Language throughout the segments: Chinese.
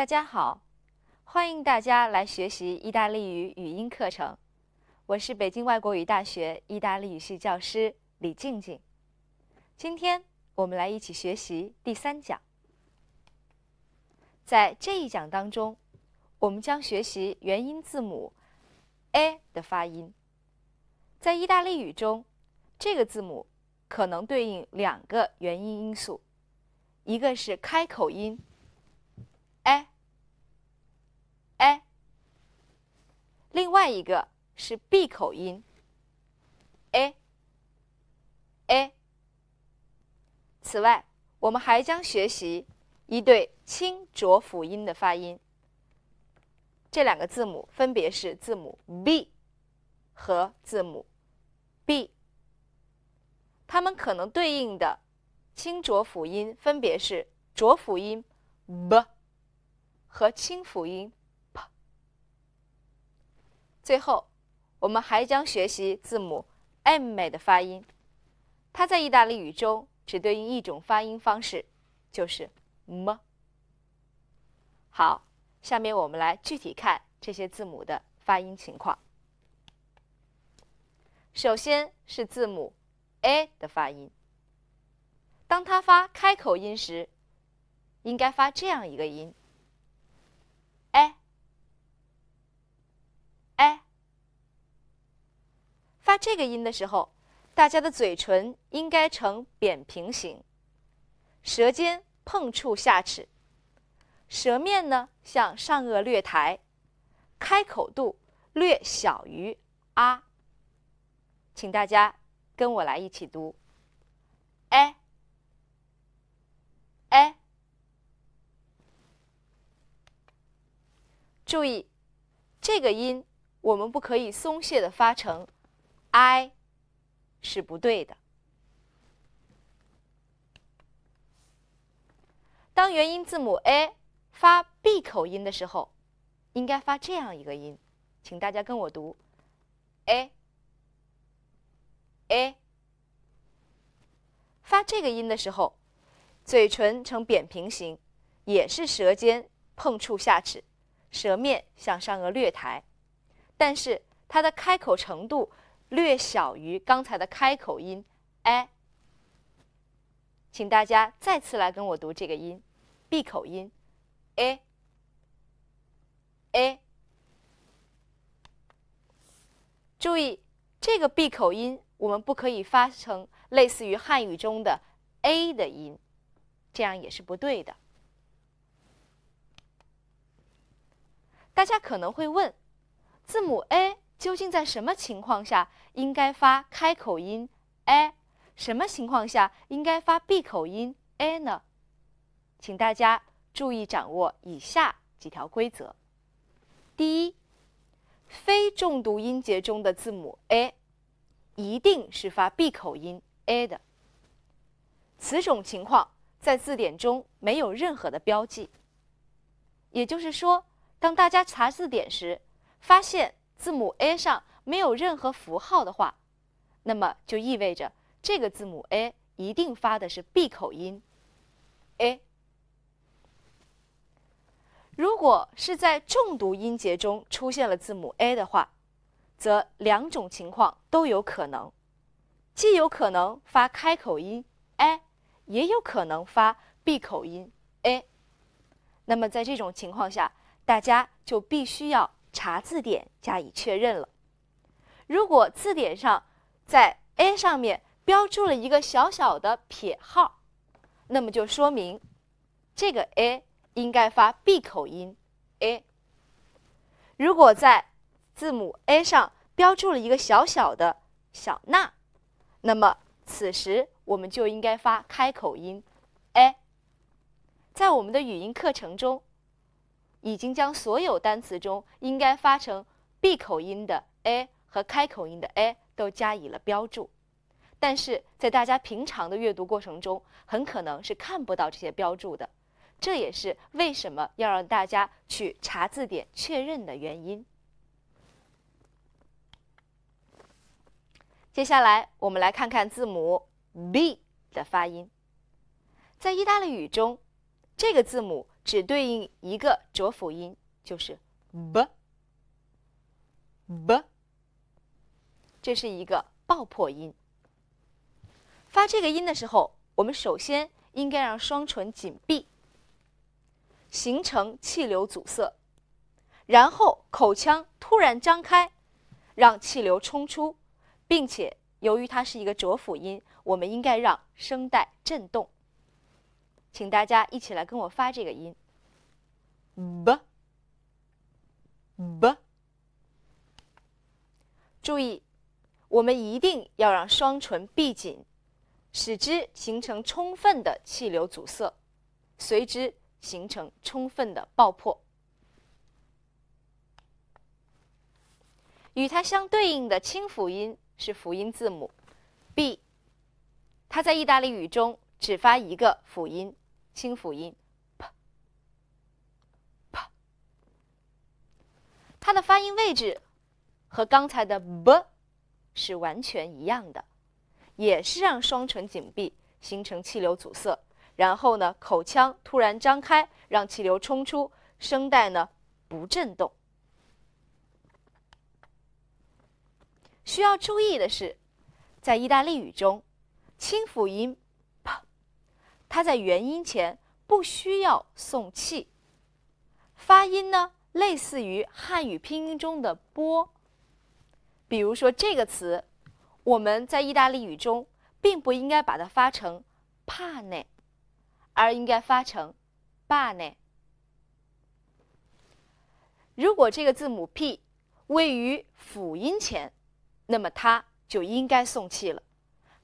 大家好，欢迎大家来学习意大利语语音课程。我是北京外国语大学意大利语系教师李静静。今天我们来一起学习第三讲。在这一讲当中，我们将学习元音字母 a 的发音。在意大利语中，这个字母可能对应两个元音因素，一个是开口音。a，另外一个是闭口音。a a。此外，我们还将学习一对清浊辅音的发音。这两个字母分别是字母 b 和字母 b，它们可能对应的清浊辅音分别是浊辅音 b 和清辅音。最后，我们还将学习字母 M 的发音，它在意大利语中只对应一种发音方式，就是 M。好，下面我们来具体看这些字母的发音情况。首先是字母 A 的发音，当它发开口音时，应该发这样一个音。哎，发这个音的时候，大家的嘴唇应该呈扁平型，舌尖碰触下齿，舌面呢向上颚略抬，开口度略小于啊。请大家跟我来一起读，哎，哎，注意这个音。我们不可以松懈的发成 i，是不对的。当元音字母 a 发闭口音的时候，应该发这样一个音，请大家跟我读：a，a。发这个音的时候，嘴唇呈扁平形，也是舌尖碰触下齿，舌面向上颚略抬。但是它的开口程度略小于刚才的开口音 a，请大家再次来跟我读这个音，闭口音 a a。注意这个闭口音，我们不可以发成类似于汉语中的 a 的音，这样也是不对的。大家可能会问。字母 a 究竟在什么情况下应该发开口音 a，什么情况下应该发闭口音 a 呢？请大家注意掌握以下几条规则：第一，非重读音节中的字母 a，一定是发闭口音 a 的。此种情况在字典中没有任何的标记。也就是说，当大家查字典时，发现字母 a 上没有任何符号的话，那么就意味着这个字母 a 一定发的是闭口音 a。如果是在重读音节中出现了字母 a 的话，则两种情况都有可能，既有可能发开口音 a，也有可能发闭口音 a。那么在这种情况下，大家就必须要。查字典加以确认了。如果字典上在 a 上面标注了一个小小的撇号，那么就说明这个 a 应该发闭口音 a。如果在字母 a 上标注了一个小小的小捺，那么此时我们就应该发开口音 a。在我们的语音课程中。已经将所有单词中应该发成闭口音的 a 和开口音的 a 都加以了标注，但是在大家平常的阅读过程中，很可能是看不到这些标注的。这也是为什么要让大家去查字典确认的原因。接下来，我们来看看字母 b 的发音。在意大利语中，这个字母。只对应一个浊辅音，就是 b b，这是一个爆破音。发这个音的时候，我们首先应该让双唇紧闭，形成气流阻塞，然后口腔突然张开，让气流冲出，并且由于它是一个浊辅音，我们应该让声带振动。请大家一起来跟我发这个音，b，b。注意，我们一定要让双唇闭紧，使之形成充分的气流阻塞，随之形成充分的爆破。与它相对应的清辅音是辅音字母 b，它在意大利语中只发一个辅音。清辅音，p，p，它的发音位置和刚才的 b 是完全一样的，也是让双唇紧闭，形成气流阻塞，然后呢，口腔突然张开，让气流冲出，声带呢不振动。需要注意的是，在意大利语中，清辅音。它在元音前不需要送气，发音呢类似于汉语拼音中的“波”。比如说这个词，我们在意大利语中并不应该把它发成 “pane”，而应该发成 b a n e 如果这个字母 p 位于辅音前，那么它就应该送气了，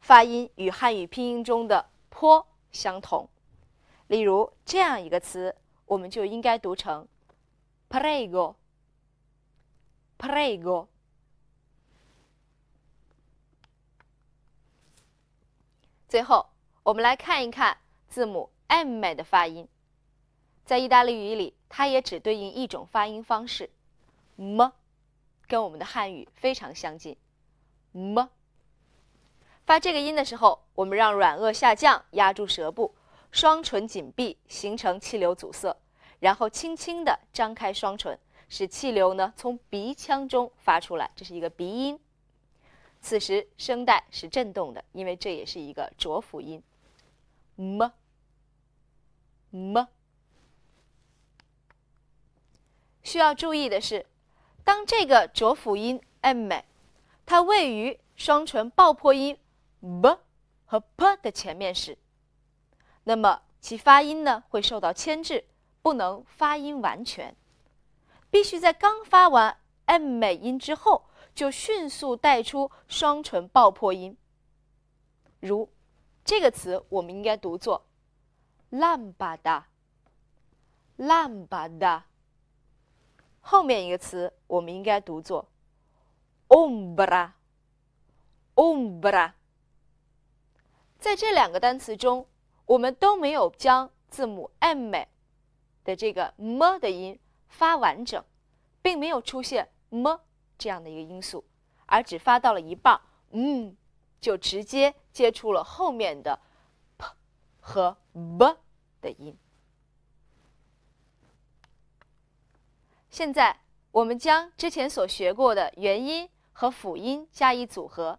发音与汉语拼音中的“坡”。相同，例如这样一个词，我们就应该读成 “prego，prego”。最后，我们来看一看字母 “m” 的发音，在意大利语里，它也只对应一种发音方式么，跟我们的汉语非常相近么。发这个音的时候，我们让软腭下降，压住舌部，双唇紧闭，形成气流阻塞，然后轻轻的张开双唇，使气流呢从鼻腔中发出来，这是一个鼻音。此时声带是振动的，因为这也是一个浊辅音。么么，需要注意的是，当这个浊辅音 m，它位于双唇爆破音。b 和 p 的前面是，那么其发音呢会受到牵制，不能发音完全，必须在刚发完 m 美音之后就迅速带出双唇爆破音。如这个词，我们应该读作 lamba da，lamba da。后面一个词，我们应该读作 umbra，umbra。在这两个单词中，我们都没有将字母 m 的这个 m 的音发完整，并没有出现 m 这样的一个音素，而只发到了一半，嗯，就直接接触了后面的 p 和 b 的音。现在，我们将之前所学过的元音和辅音加以组合。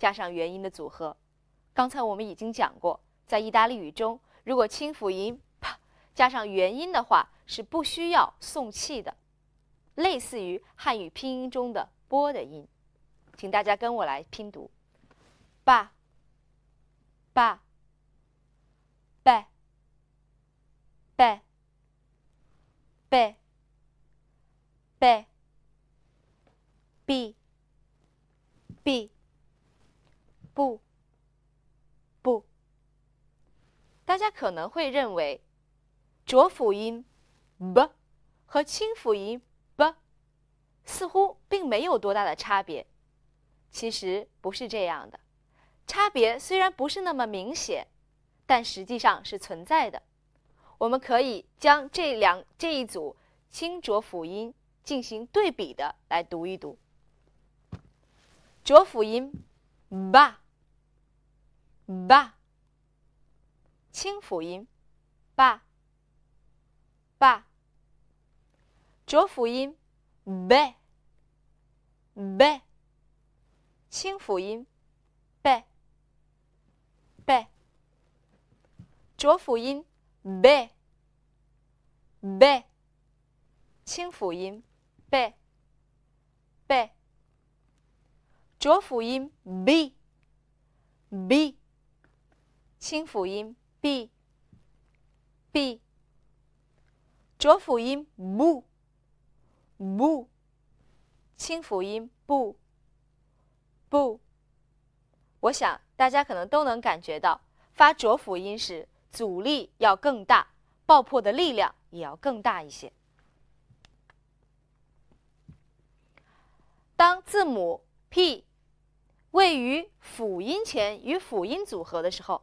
加上元音的组合，刚才我们已经讲过，在意大利语中，如果清辅音加上元音的话，是不需要送气的，类似于汉语拼音中的“波”的音，请大家跟我来拼读爸、爸、ba、b b a b b、b。不，不，大家可能会认为浊辅音 b 和清辅音 b 似乎并没有多大的差别。其实不是这样的，差别虽然不是那么明显，但实际上是存在的。我们可以将这两这一组清浊辅音进行对比的来读一读浊辅音 b。ba，清辅音，ba，ba，浊辅音，be，be，清辅音，be，be，浊辅音，be，be，清辅音，be，be，浊辅音，b，b。清辅音 b，b，浊辅音 b，b，清辅音 b，b。我想大家可能都能感觉到，发浊辅音时阻力要更大，爆破的力量也要更大一些。当字母 p 位于辅音前与辅音组合的时候。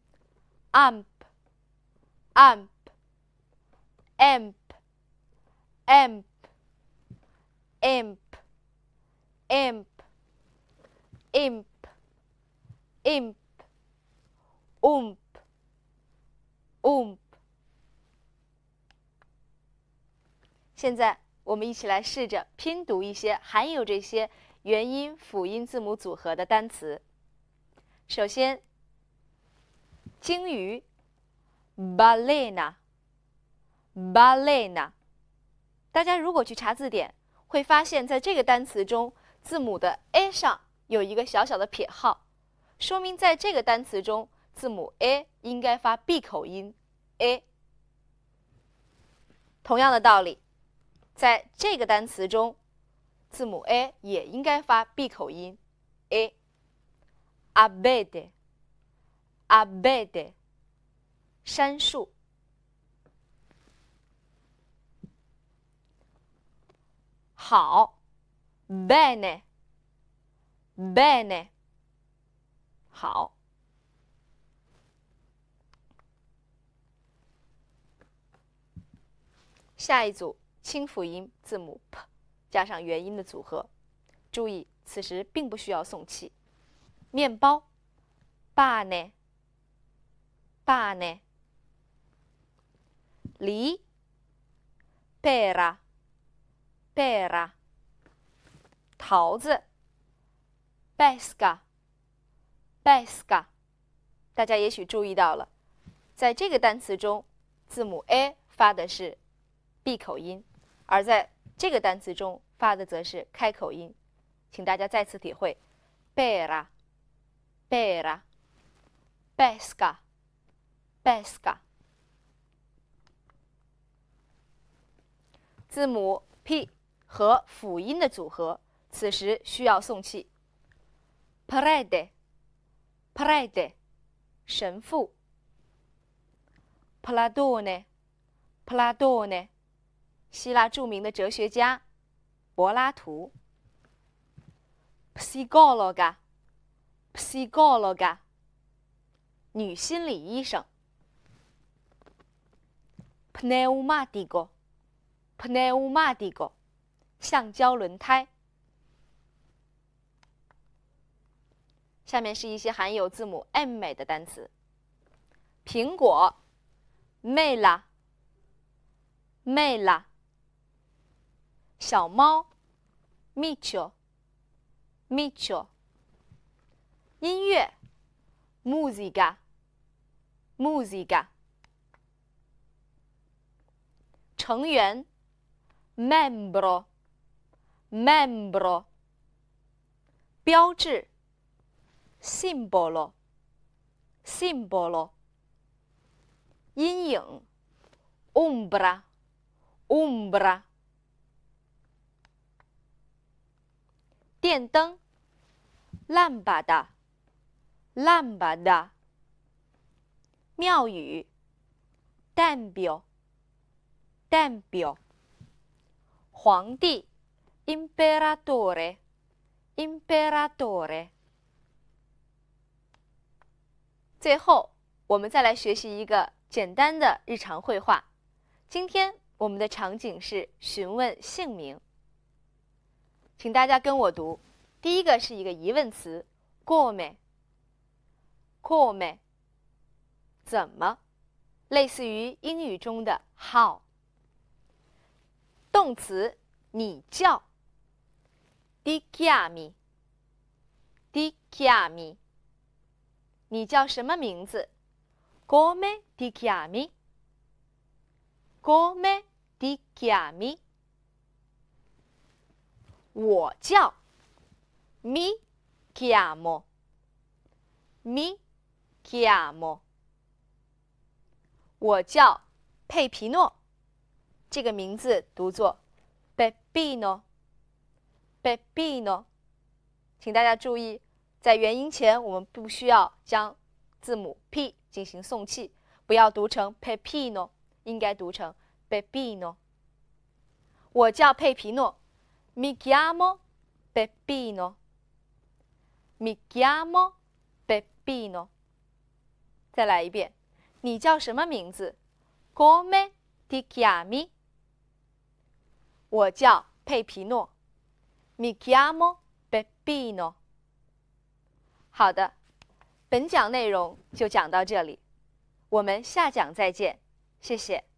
amp, amp, mp, mp, mp, mp, mp, mp, ump, ump。现在，我们一起来试着拼读一些含有这些元音辅音字母组合的单词。首先。鲸鱼，ballena，ballena。大家如果去查字典，会发现在这个单词中，字母的 a 上有一个小小的撇号，说明在这个单词中，字母 a 应该发闭口音 a。同样的道理，在这个单词中，字母 a 也应该发闭口音 a。abed 阿贝的山树好，b n bene。好。下一组清辅音字母 p 加上元音的组合，注意此时并不需要送气。面包，b a n 呢。pane，li，pera，pera，桃子，pesca，pesca。大家也许注意到了，在这个单词中，字母 a 发的是闭口音，而在这个单词中发的则是开口音。请大家再次体会 pera，pera，pesca。Beska，字母 p 和辅音的组合，此时需要送气。p r e d e p r e d e 神父。Plato n e p l a t o n e 希腊著名的哲学家柏拉图。Psicologa，Psicologa，女心理医生。pneumatico，pneumatico，橡胶轮胎。下面是一些含有字母 m 的单词：苹果，mela，mela，小猫 m i c l o m i c l o 音乐，musica，musica。成员，membro，membro。标志，simbolo，simbolo。阴影，ombra，ombra。电灯，lampada，lampada。庙宇代表。Tempio，皇帝，imperatore，imperatore。最后，我们再来学习一个简单的日常会话。今天我们的场景是询问姓名，请大家跟我读。第一个是一个疑问词，come，come，怎么，类似于英语中的 how。动词，你叫 Dikiyami，Dikiyami，你叫什么名字？Come Dikiyami，Come Dikiyami，我叫 Mi Chiamo，Mi Chiamo，我叫佩皮诺。这个名字读作 Bebino，Bebino。请大家注意，在元音前我们不需要将字母 p 进行送气，不要读成 Pepino，应该读成 Bebino。我叫佩皮诺，Mi c i a m o Bebino。Mi c i a m o Bebino。再来一遍，你叫什么名字？Come ti 我叫佩皮诺，Mickeyamo Peppino。好的，本讲内容就讲到这里，我们下讲再见，谢谢。